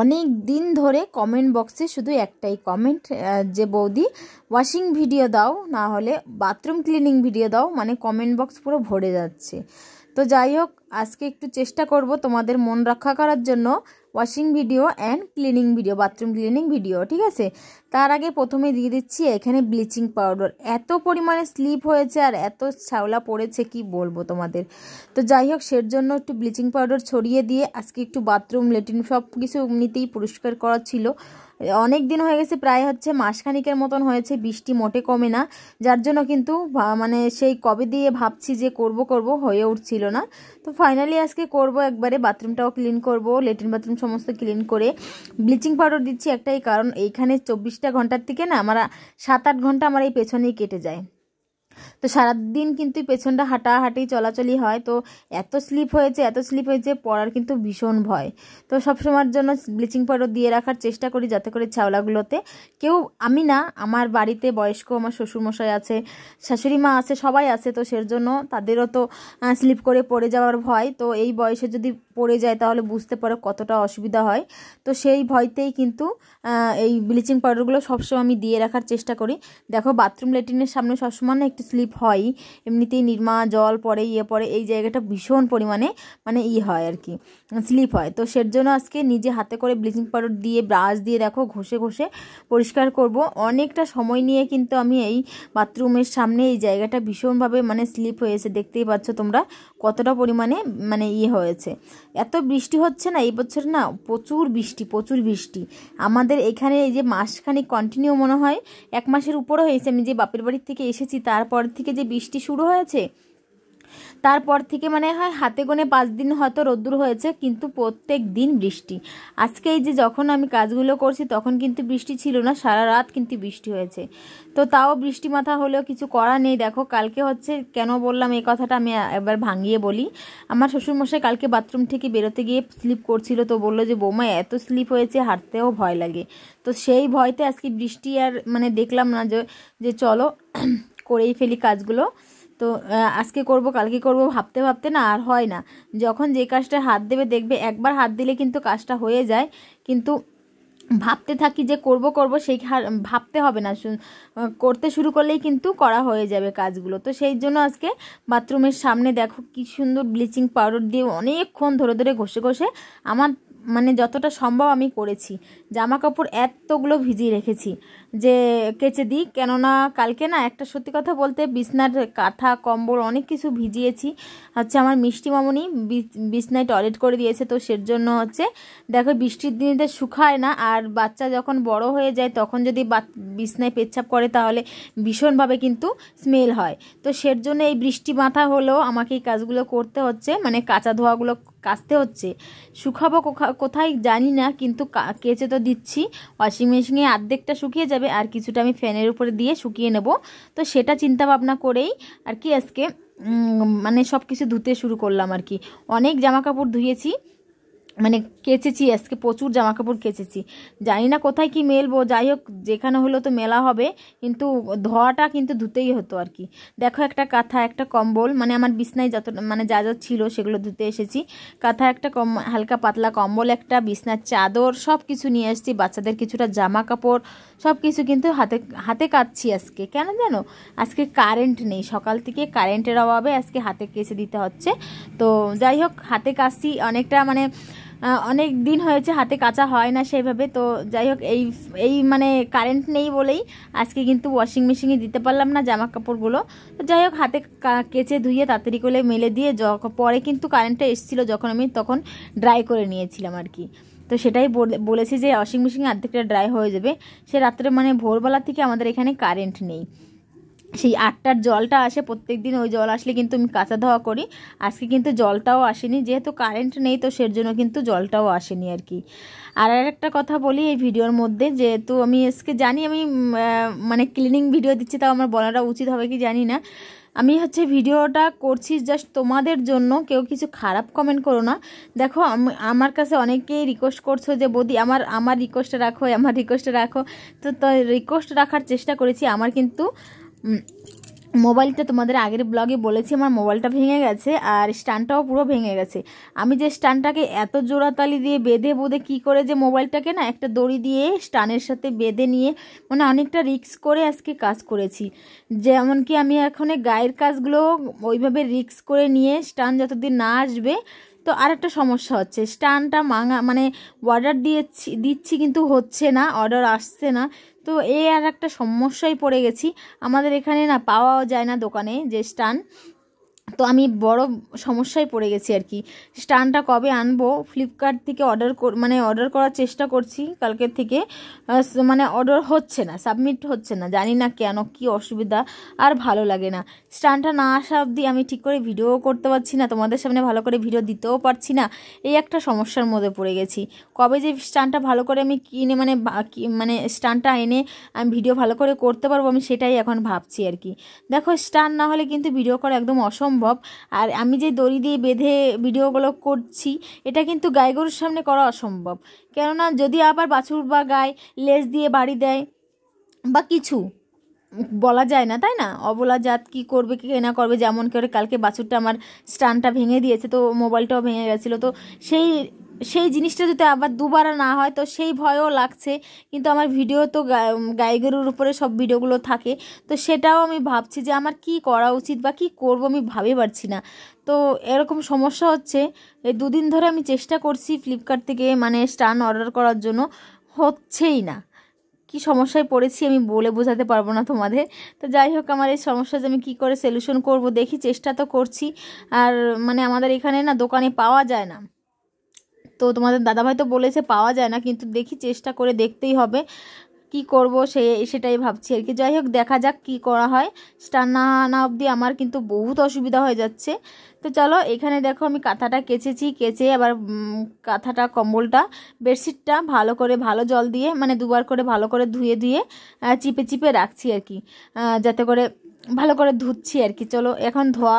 অনেক দিন ধরে কমেন্ট বক্সে শুধু একটাই কমেন্ট যে বৌদি ওয়াশিং ভিডিও দাও না হলে বাথরুম ক্লিনিং ভিডিও দাও মানে কমেন্ট বক্স পুরো ভরে যাচ্ছে তো যাই হোক আজকে একটু চেষ্টা করব তোমাদের মন রক্ষা করার জন্য washing video and cleaning video bathroom cleaning video ঠিক আছে তার আগে প্রথমে দিয়ে দিচ্ছি এখানে ব্লিচিং পাউডার এত পরিমাণে স্লিপ হয়েছে আর এত ছাওলা পড়েছে কি বলবো তোমাদের তো যাই হোক সের জন্য একটু ব্লিচিং পাউডার ছড়িয়ে দিয়ে আজকে একটু বাথরুম লেট্রিন সব কিছু এমনিতেই পরিষ্কার করা ছিল অনেক দিন হয়ে গেছে প্রায় হচ্ছে মাসখানিকের মতন হয়েছে বৃষ্টি মোটে কমে না যার জন্য কিন্তু মানে সেই কবে দিয়ে ভাবছি যে করব করব হয়ে উঠছিল না তো ফাইনালি আজকে করব একবারে বাথরুমটাও ক্লিন করব লেট্রিন বাথরুম সমস্ত ক্লিন করে ব্লিচিং পাউডার দিচ্ছি একটাই কারণ এইখানে চব্বিশটা ঘন্টার থেকে না আমার সাত আট ঘন্টা আমার এই পেছনেই কেটে যায় তো সারাদিন কিন্তু পেছনটা হাঁটাহাঁটি চলাচলি হয় তো এত স্লিপ হয়েছে এত স্লিপ হয়েছে পড়ার কিন্তু ভীষণ ভয় তো সবসময়ের জন্য ব্লিচিং পাউডার দিয়ে রাখার চেষ্টা করি যাতে করে ছাওলাগুলোতে কেউ আমি না আমার বাড়িতে বয়স্ক আমার শ্বশুরমশাই আছে শাশুড়ি মা আছে সবাই আছে তো সের জন্য তাদেরও তো স্লিপ করে পড়ে যাওয়ার ভয় তো এই বয়সে যদি পড়ে যায় তাহলে বুঝতে পারো কতটা অসুবিধা হয় তো সেই ভয়তেই কিন্তু এই ব্লিচিং পাউডারগুলো সবসময় আমি দিয়ে রাখার চেষ্টা করি দেখো বাথরুম লেট্রিনের সামনে সবসময় না একটু স্লিপ হয় এমনিতেই নির্মা জল পড়ে ইয়ে পড়ে এই জায়গাটা ভীষণ পরিমাণে মানে ই ইয়ে হয় আর কি স্লিপ হয় তো সের জন্য আজকে নিজে হাতে করে ব্লিচিং পাউডার দিয়ে ব্রাশ দিয়ে দেখো ঘষে ঘষে পরিষ্কার করব অনেকটা সময় নিয়ে কিন্তু আমি এই বাথরুমের সামনে এই জায়গাটা ভীষণভাবে মানে স্লিপ হয়েছে দেখতেই পাচ্ছ তোমরা কতটা পরিমাণে মানে ইয়ে হয়েছে এত বৃষ্টি হচ্ছে না এই বছর না প্রচুর বৃষ্টি প্রচুর বৃষ্টি আমাদের এখানে এই যে মাসখানি কন্টিনিউ মনে হয় এক মাসের উপরে হয়েছে আমি যে বাপের বাড়ির থেকে এসেছি তারপর থেকে যে বৃষ্টি শুরু হয়েছে তারপর থেকে মানে হয় হাতে গোনে পাঁচ দিন হয়তো রোদ্দুর হয়েছে কিন্তু প্রত্যেক দিন বৃষ্টি আজকে এই যে যখন আমি কাজগুলো করছি তখন কিন্তু বৃষ্টি ছিল না সারা রাত কিন্তু বৃষ্টি হয়েছে তো তাও বৃষ্টি মাথা হলেও কিছু করা নেই দেখো কালকে হচ্ছে কেন বললাম এই কথাটা আমি এবার ভাঙিয়ে বলি আমার শ্বশুরমশাই কালকে বাথরুম থেকে বেরোতে গিয়ে স্লিপ করছিল তো বললো যে বোমা এত স্লিপ হয়েছে হাঁটতেও ভয় লাগে তো সেই ভয়তে আজকে বৃষ্টি আর মানে দেখলাম না যে চলো করেই ফেলি কাজগুলো তো আজকে করব কালকে করব ভাবতে ভাবতে না আর হয় না যখন যে কাজটা হাত দেবে দেখবে একবার হাত দিলে কিন্তু কাজটা হয়ে যায় কিন্তু ভাবতে থাকি যে করব করব সেই ভাবতে হবে না করতে শুরু করলেই কিন্তু করা হয়ে যাবে কাজগুলো তো সেই জন্য আজকে বাথরুমের সামনে দেখো কি সুন্দর ব্লিচিং পাউডার দিয়ে অনেকক্ষণ ধরে ধরে ঘষে ঘষে আমার মানে যতটা সম্ভব আমি করেছি জামা কাপড় এতগুলো ভিজিয়ে রেখেছি যে কেচে দিই কেননা কালকে না একটা সত্যি কথা বলতে বিছনার কাঁথা কম্বল অনেক কিছু ভিজিয়েছি হচ্ছে আমার মিষ্টি মামনি বিছনায় টয়লেট করে দিয়েছে তো সের জন্য হচ্ছে দেখো বৃষ্টির দিনে শুকায় না আর বাচ্চা যখন বড় হয়ে যায় তখন যদি বিছনায় পেচ্ছাপ করে তাহলে ভীষণভাবে কিন্তু স্মেল হয় তো সের জন্য এই বৃষ্টি মাথা হলেও আমাকে এই কাজগুলো করতে হচ্ছে মানে কাঁচা ধোয়াগুলো কাচতে হচ্ছে শুকাবো কোথায় জানি না কিন্তু কেচে তো দিচ্ছি ওয়াশিং মেশিনে অর্ধেকটা শুকিয়ে যাবে যাবে আর কিছুটা আমি ফ্যানের উপরে দিয়ে শুকিয়ে নেব তো সেটা চিন্তা ভাবনা করেই আর কি আজকে মানে সব কিছু ধুতে শুরু করলাম আর কি অনেক জামা কাপড় ধুয়েছি মানে কেচেছি আজকে প্রচুর জামা কাপড় কেচেছি জানি না কোথায় কি মেলবো যাই হোক যেখানে হলো তো মেলা হবে কিন্তু ধোয়াটা কিন্তু ধুতেই হতো আর কি দেখো একটা কাঁথা একটা কম্বল মানে আমার বিছনায় যত মানে যা যা ছিল সেগুলো ধুতে এসেছি কাঁথা একটা কম হালকা পাতলা কম্বল একটা বিছনার চাদর সব কিছু নিয়ে এসেছি বাচ্চাদের কিছুটা জামা কাপড় সব কিছু কিন্তু হাতে হাতে কাচ্ছি আজকে কেন জানো আজকে কারেন্ট নেই সকাল থেকে কারেন্টের অভাবে আজকে হাতে কেচে দিতে হচ্ছে তো যাই হোক হাতে কাচছি অনেকটা মানে অনেক দিন হয়েছে হাতে কাঁচা হয় না সেইভাবে তো যাই হোক এই এই মানে কারেন্ট নেই বলেই আজকে কিন্তু ওয়াশিং মেশিনে দিতে পারলাম না জামা কাপড়গুলো তো যাই হোক হাতে কেচে ধুয়ে তাড়াতাড়ি করে মেলে দিয়ে পরে কিন্তু কারেন্টটা এসেছিল যখন আমি তখন ড্রাই করে নিয়েছিলাম আর কি তো সেটাই বলেছি যে ওয়াশিং মেশিনে অর্ধেকটা ড্রাই হয়ে যাবে সে রাত্রে মানে ভোরবেলা থেকে আমাদের এখানে কারেন্ট নেই সেই আটটার জলটা আসে প্রত্যেক দিন ওই জল আসলে কিন্তু আমি কাঁচা ধোয়া করি আজকে কিন্তু জলটাও আসেনি যেহেতু কারেন্ট নেই তো সের জন্য কিন্তু জলটাও আসেনি আর কি আর একটা কথা বলি এই ভিডিওর মধ্যে যেহেতু আমি আজকে জানি আমি মানে ক্লিনিং ভিডিও দিচ্ছি তাও আমার বলাটা উচিত হবে কি জানি না আমি হচ্ছে ভিডিওটা করছি জাস্ট তোমাদের জন্য কেউ কিছু খারাপ কমেন্ট করো না দেখো আমার কাছে অনেকেই রিকোয়েস্ট করছো যে বৌদি আমার আমার রিকোয়েস্টটা রাখো আমার রিকোয়েস্টটা রাখো তো রিকোয়েস্ট রাখার চেষ্টা করেছি আমার কিন্তু মোবাইলটা তোমাদের আগের ব্লগে বলেছি আমার মোবাইলটা ভেঙে গেছে আর স্ট্যান্ডটাও পুরো ভেঙে গেছে আমি যে স্ট্যান্ডটাকে এত জোড়াতালি দিয়ে বেঁধে বোধে কি করে যে মোবাইলটাকে না একটা দড়ি দিয়ে স্ট্যান্ডের সাথে বেঁধে নিয়ে মানে অনেকটা রিক্স করে আজকে কাজ করেছি যেমন কি আমি এখন গায়ের কাজগুলো ওইভাবে রিক্স করে নিয়ে স্ট্যান্ড যতদিন না আসবে তো আরেকটা সমস্যা হচ্ছে স্ট্যান্ডটা মাঙা মানে অর্ডার দিয়েছি দিচ্ছি কিন্তু হচ্ছে না অর্ডার আসছে না তো এ আর একটা সমস্যায় পড়ে গেছি আমাদের এখানে না পাওয়াও যায় না দোকানে যে স্টান তো আমি বড় সমস্যায় পড়ে গেছি আর কি স্টানটা কবে আনবো ফ্লিপকার্ট থেকে অর্ডার মানে অর্ডার করার চেষ্টা করছি কালকের থেকে মানে অর্ডার হচ্ছে না সাবমিট হচ্ছে না জানি না কেন কি অসুবিধা আর ভালো লাগে না স্টানটা না আসা অবধি আমি ঠিক করে ভিডিও করতে পারছি না তোমাদের সামনে ভালো করে ভিডিও দিতেও পারছি না এই একটা সমস্যার মধ্যে পড়ে গেছি কবে যে স্টানটা ভালো করে আমি কিনে মানে মানে স্টানটা এনে আমি ভিডিও ভালো করে করতে পারবো আমি সেটাই এখন ভাবছি আর কি দেখো স্টান না হলে কিন্তু ভিডিও করা একদম অসম অসম্ভব আর আমি যে দড়ি দিয়ে বেঁধে ভিডিওগুলো করছি এটা কিন্তু গাই গরুর সামনে করা অসম্ভব কেননা যদি আবার বাছুর বা গায়ে লেজ দিয়ে বাড়ি দেয় বা কিছু বলা যায় না তাই না অবলা জাত কি করবে কি না করবে যেমন করে কালকে বাছুরটা আমার স্টানটা ভেঙে দিয়েছে তো মোবাইলটাও ভেঙে গেছিলো তো সেই সেই জিনিসটা যদি আবার দুবার না হয় তো সেই ভয়ও লাগছে কিন্তু আমার ভিডিও তো গাই গরুর উপরে সব ভিডিওগুলো থাকে তো সেটাও আমি ভাবছি যে আমার কি করা উচিত বা কি করব আমি ভাবে পারছি না তো এরকম সমস্যা হচ্ছে এই দুদিন ধরে আমি চেষ্টা করছি ফ্লিপকার্ট থেকে মানে স্টান অর্ডার করার জন্য হচ্ছেই না কি সমস্যায় পড়েছি আমি বলে বোঝাতে পারবো না তোমাদের তো যাই হোক আমার এই সমস্যা যে আমি কী করে সলিউশন করব দেখি চেষ্টা তো করছি আর মানে আমাদের এখানে না দোকানে পাওয়া যায় না তো তোমাদের দাদাভাই তো বলেছে পাওয়া যায় না কিন্তু দেখি চেষ্টা করে দেখতেই হবে কি করব সে সেটাই ভাবছি আর কি যাই হোক দেখা যাক কি করা হয় স্টার না আনা অবধি আমার কিন্তু বহুত অসুবিধা হয়ে যাচ্ছে তো চলো এখানে দেখো আমি কাঁথাটা কেচেছি কেচে আবার কাঁথাটা কম্বলটা বেডশিটটা ভালো করে ভালো জল দিয়ে মানে দুবার করে ভালো করে ধুয়ে ধুয়ে চিপে চিপে রাখছি আর কি যাতে করে ভালো করে ধুচ্ছি আর কি চলো এখন ধোয়া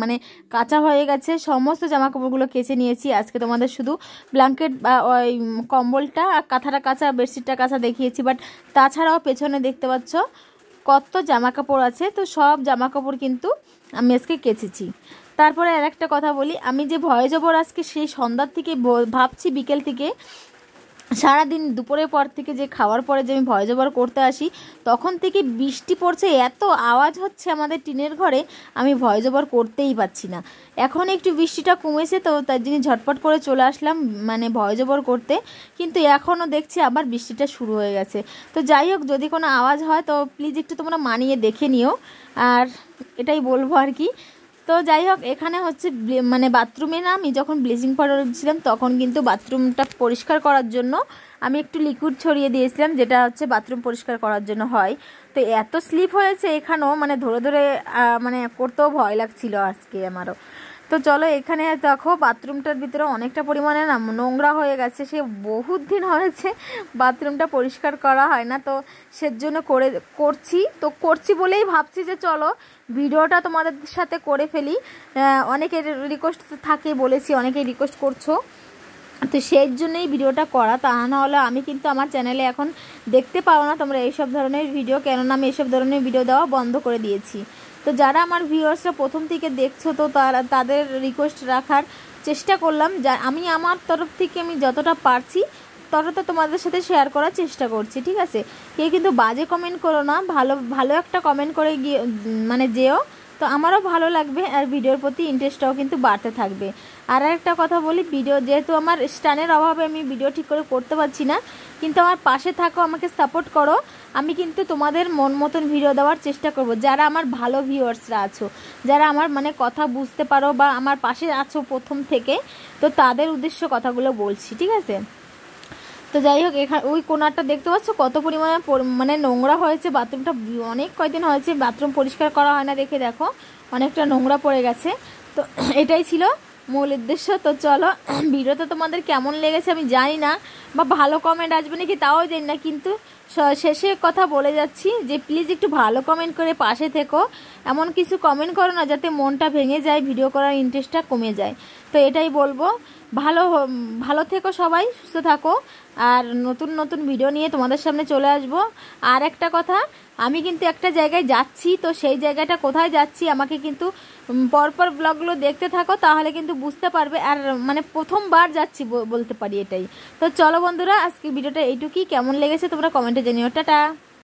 মানে কাঁচা হয়ে গেছে সমস্ত জামা কাপড়গুলো কেচে নিয়েছি আজকে তোমাদের শুধু ব্ল্যাঙ্কেট বা ওই কম্বলটা কাঁথাটা কাঁচা বেডশিটটা কাঁচা দেখিয়েছি বাট তাছাড়াও পেছনে দেখতে পাচ্ছ কত জামা কাপড় আছে তো সব জামা কাপড় কিন্তু আমি আজকে কেচেছি তারপরে আর একটা কথা বলি আমি যে ভয়ে ওভার আজকে সেই সন্ধ্যার থেকে ভাবছি বিকেল থেকে সারাদিন দুপুরের পর থেকে যে খাওয়ার পরে যে আমি ভয়েস ওভার করতে আসি তখন থেকে বৃষ্টি পড়ছে এত আওয়াজ হচ্ছে আমাদের টিনের ঘরে আমি ভয়েস ওভার করতেই পাচ্ছি না এখন একটু বৃষ্টিটা কমেছে তো তার জন্য ঝটপট করে চলে আসলাম মানে ভয়েস ওভার করতে কিন্তু এখনও দেখছি আবার বৃষ্টিটা শুরু হয়ে গেছে তো যাই হোক যদি কোনো আওয়াজ হয় তো প্লিজ একটু তোমরা মানিয়ে দেখে নিও আর এটাই বলবো আর কি তো যাই হোক এখানে হচ্ছে মানে বাথরুমে না আমি যখন ব্লিচিং পাউডার দিয়েছিলাম তখন কিন্তু বাথরুমটা পরিষ্কার করার জন্য আমি একটু লিকুইড ছড়িয়ে দিয়েছিলাম যেটা হচ্ছে বাথরুম পরিষ্কার করার জন্য হয় তো এত স্লিপ হয়েছে এখানেও মানে ধরে ধরে মানে করতেও ভয় লাগছিল আজকে আমারও তো চলো এখানে দেখো বাথরুমটার ভিতরে অনেকটা পরিমাণে না নোংরা হয়ে গেছে সে বহুত দিন হয়েছে বাথরুমটা পরিষ্কার করা হয় না তো সের জন্য করে করছি তো করছি বলেই ভাবছি যে চলো ভিডিওটা তোমাদের সাথে করে ফেলি অনেকের রিকোয়েস্ট থাকে বলেছি অনেকেই রিকোয়েস্ট করছো তো সেই জন্যই ভিডিওটা করা তা না হলে আমি কিন্তু আমার চ্যানেলে এখন দেখতে পাও না তোমরা এইসব ধরনের ভিডিও কেননা আমি এইসব ধরনের ভিডিও দেওয়া বন্ধ করে দিয়েছি তো যারা আমার ভিউয়ার্সরা প্রথম থেকে দেখছো তো তারা তাদের রিকোয়েস্ট রাখার চেষ্টা করলাম যা আমি আমার তরফ থেকে আমি যতটা পারছি ততটা তোমাদের সাথে শেয়ার করার চেষ্টা করছি ঠিক আছে কেউ কিন্তু বাজে কমেন্ট করো না ভালো ভালো একটা কমেন্ট করে গিয়ে মানে যেও তো আমারও ভালো লাগবে আর ভিডিওর প্রতি ইন্টারেস্টটাও কিন্তু বাড়তে থাকবে আর একটা কথা বলি ভিডিও যেহেতু আমার স্টানের অভাবে আমি ভিডিও ঠিক করে করতে পারছি না কিন্তু আমার পাশে থাকো আমাকে সাপোর্ট করো আমি কিন্তু তোমাদের মন মতন ভিডিও দেওয়ার চেষ্টা করব যারা আমার ভালো ভিউয়ার্সরা আছো যারা আমার মানে কথা বুঝতে পারো বা আমার পাশে আছো প্রথম থেকে তো তাদের উদ্দেশ্য কথাগুলো বলছি ঠিক আছে তো যাই হোক এখানে ওই কোনারটা দেখতে পাচ্ছ কত পরিমাণে মানে নোংরা হয়েছে বাথরুমটা অনেক কয়দিন হয়েছে বাথরুম পরিষ্কার করা হয় না দেখে দেখো অনেকটা নোংরা পড়ে গেছে তো এটাই ছিল মূল উদ্দেশ্য তো চলো ভিডিওটা তোমাদের কেমন লেগেছে আমি জানি না বা ভালো কমেন্ট আসবে নাকি তাও জানি না কিন্তু শেষে কথা বলে যাচ্ছি যে প্লিজ একটু ভালো কমেন্ট করে পাশে থেকো এমন কিছু কমেন্ট করো না যাতে মনটা ভেঙে যায় ভিডিও করার ইন্টারেস্টটা কমে যায় তো এটাই বলবো ভালো ভালো থেকো সবাই সুস্থ থাকো আর নতুন নতুন ভিডিও নিয়ে তোমাদের সামনে চলে আসব আর একটা কথা আমি কিন্তু একটা জায়গায় যাচ্ছি তো সেই জায়গাটা কোথায় যাচ্ছি আমাকে কিন্তু পরপর ব্লগগুলো দেখতে থাকো তাহলে কিন্তু বুঝতে পারবে আর মানে প্রথমবার যাচ্ছি বলতে পারি এটাই তো চলো বন্ধুরা আজকে ভিডিওটা এইটুকুই কেমন লেগেছে তোমরা কমেন্টে জানিও টাটা